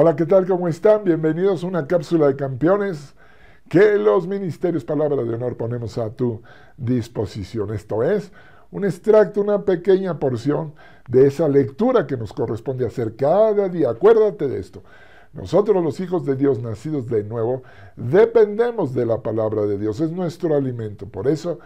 Hola, ¿qué tal? ¿Cómo están? Bienvenidos a una cápsula de campeones que los ministerios Palabra de Honor ponemos a tu disposición. Esto es un extracto, una pequeña porción de esa lectura que nos corresponde hacer cada día. Acuérdate de esto. Nosotros los hijos de Dios nacidos de nuevo dependemos de la palabra de Dios. Es nuestro alimento. Por eso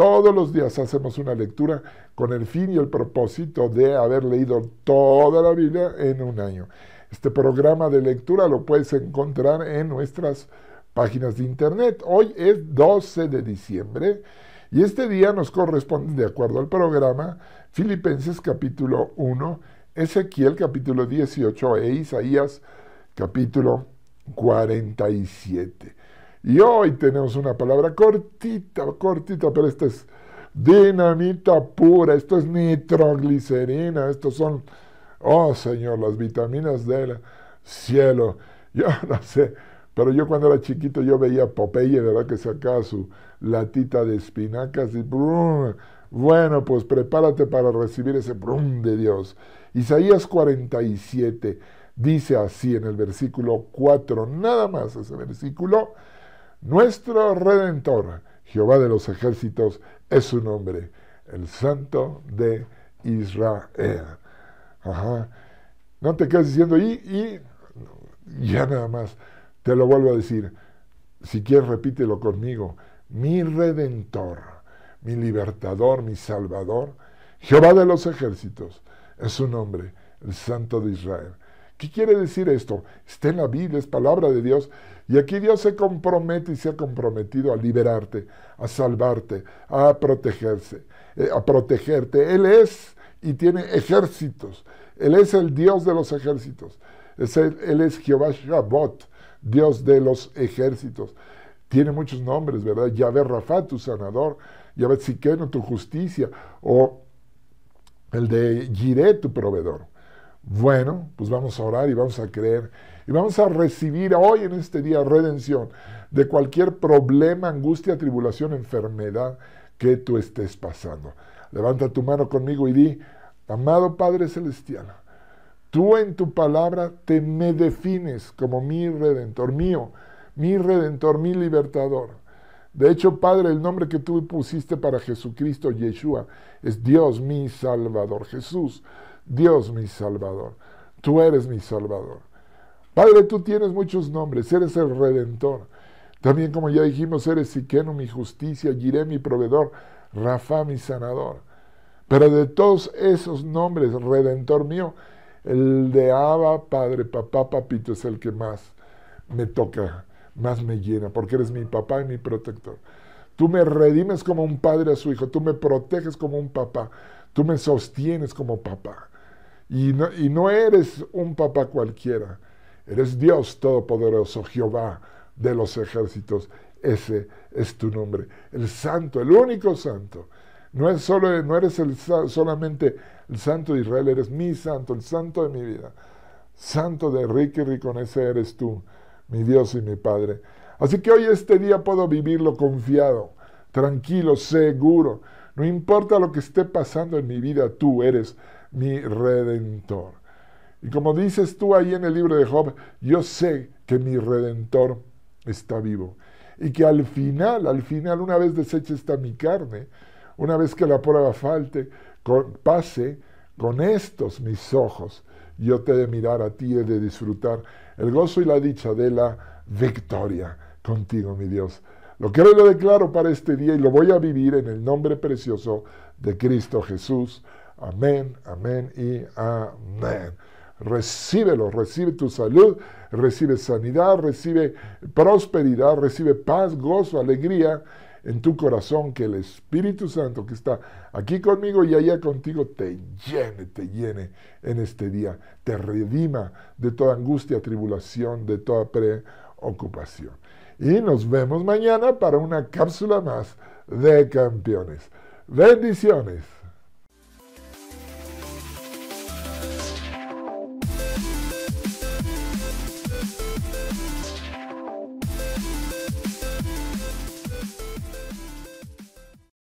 todos los días hacemos una lectura con el fin y el propósito de haber leído toda la Biblia en un año. Este programa de lectura lo puedes encontrar en nuestras páginas de internet. Hoy es 12 de diciembre y este día nos corresponde, de acuerdo al programa, Filipenses capítulo 1, Ezequiel capítulo 18 e Isaías capítulo 47. Y hoy tenemos una palabra cortita, cortita, pero esta es dinamita pura, esto es nitroglicerina, estos son, oh Señor, las vitaminas del cielo. Yo no sé, pero yo cuando era chiquito yo veía Popeye, ¿verdad? Que sacaba su latita de espinacas y brum, bueno, pues prepárate para recibir ese brum de Dios. Isaías 47 dice así en el versículo 4, nada más ese versículo, nuestro redentor, Jehová de los ejércitos, es su nombre, el Santo de Israel. Ajá. No te quedes diciendo, y, y, ya nada más, te lo vuelvo a decir. Si quieres, repítelo conmigo. Mi redentor, mi libertador, mi salvador, Jehová de los ejércitos, es su nombre, el Santo de Israel. ¿Qué quiere decir esto? Está en la Biblia, es palabra de Dios. Y aquí Dios se compromete y se ha comprometido a liberarte, a salvarte, a protegerse, eh, a protegerte. Él es y tiene ejércitos. Él es el Dios de los ejércitos. él es Jehová Shabbat, Dios de los ejércitos. Tiene muchos nombres, ¿verdad? Yahvé Rafa, tu sanador. Yahvé Siqueno, tu justicia. O el de Jireh, tu proveedor. Bueno, pues vamos a orar y vamos a creer y vamos a recibir hoy en este día redención de cualquier problema, angustia, tribulación, enfermedad que tú estés pasando. Levanta tu mano conmigo y di, amado Padre Celestial, tú en tu palabra te me defines como mi redentor mío, mi redentor, mi libertador. De hecho, Padre, el nombre que tú pusiste para Jesucristo, Yeshua, es Dios, mi Salvador, Jesús. Dios mi Salvador, tú eres mi Salvador. Padre, tú tienes muchos nombres, eres el Redentor. También como ya dijimos, eres Siqueno mi justicia, Giré mi proveedor, Rafa mi sanador. Pero de todos esos nombres, Redentor mío, el de Abba, Padre, Papá, Papito es el que más me toca, más me llena, porque eres mi papá y mi protector. Tú me redimes como un padre a su hijo, tú me proteges como un papá, tú me sostienes como papá. Y no, y no eres un papá cualquiera, eres Dios Todopoderoso, Jehová de los ejércitos. Ese es tu nombre, el santo, el único santo. No, es solo, no eres solamente el santo de Israel, eres mi santo, el santo de mi vida. Santo de y ese eres tú, mi Dios y mi Padre. Así que hoy este día puedo vivirlo confiado, tranquilo, seguro. No importa lo que esté pasando en mi vida, tú eres mi redentor. Y como dices tú ahí en el libro de Job, yo sé que mi redentor está vivo. Y que al final, al final, una vez deshecha esta mi carne, una vez que la prueba falte, pase, con estos mis ojos, yo te he de mirar a ti, he de disfrutar el gozo y la dicha de la victoria contigo, mi Dios. Lo quiero y lo declaro para este día y lo voy a vivir en el nombre precioso de Cristo Jesús. Amén, amén y amén. Recíbelo, recibe tu salud, recibe sanidad, recibe prosperidad, recibe paz, gozo, alegría en tu corazón, que el Espíritu Santo que está aquí conmigo y allá contigo te llene, te llene en este día, te redima de toda angustia, tribulación, de toda preocupación y nos vemos mañana para una cápsula más de campeones. Bendiciones.